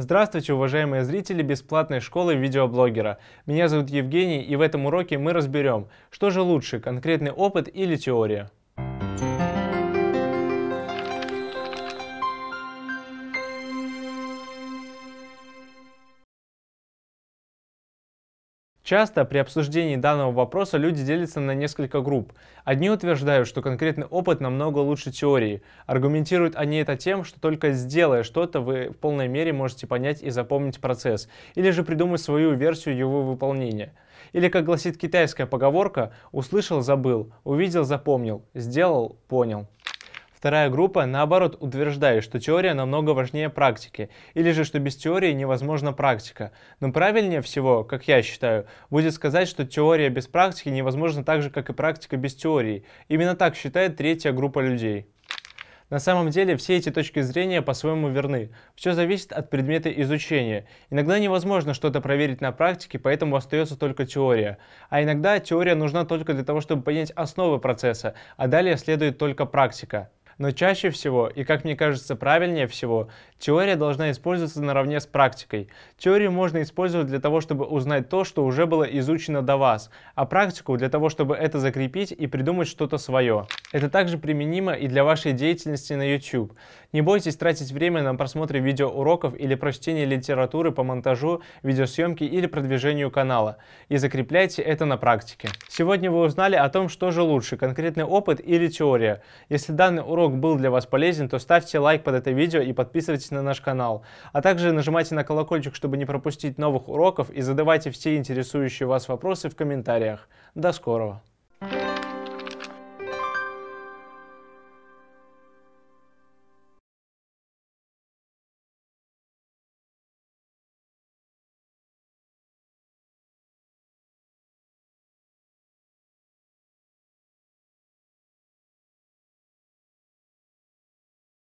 Здравствуйте, уважаемые зрители бесплатной школы видеоблогера. Меня зовут Евгений, и в этом уроке мы разберем, что же лучше, конкретный опыт или теория. Часто при обсуждении данного вопроса люди делятся на несколько групп. Одни утверждают, что конкретный опыт намного лучше теории. Аргументируют они это тем, что только сделая что-то, вы в полной мере можете понять и запомнить процесс, или же придумать свою версию его выполнения. Или, как гласит китайская поговорка, услышал – забыл, увидел – запомнил, сделал – понял. Вторая группа, наоборот, утверждает, что теория намного важнее практики, или же что без теории невозможна практика. Но правильнее всего, как я считаю, будет сказать, что теория без практики невозможна так же, как и практика без теории. Именно так считает третья группа людей. На самом деле все эти точки зрения по-своему верны. Все зависит от предмета изучения. Иногда невозможно что-то проверить на практике, поэтому остается только теория. А иногда теория нужна только для того, чтобы понять основы процесса, а далее следует только практика. Но чаще всего, и как мне кажется правильнее всего, теория должна использоваться наравне с практикой. Теорию можно использовать для того, чтобы узнать то, что уже было изучено до вас, а практику для того, чтобы это закрепить и придумать что-то свое. Это также применимо и для вашей деятельности на YouTube. Не бойтесь тратить время на просмотр видеоуроков или прочтение литературы по монтажу, видеосъемке или продвижению канала. И закрепляйте это на практике. Сегодня вы узнали о том, что же лучше, конкретный опыт или теория. Если данный урок выпуск был для вас полезен, то ставьте лайк под это видео и подписывайтесь на наш канал. А также нажимайте на колокольчик, чтобы не пропустить новых уроков и задавайте все интересующие вас вопросы в комментариях. До скорого! Thank you.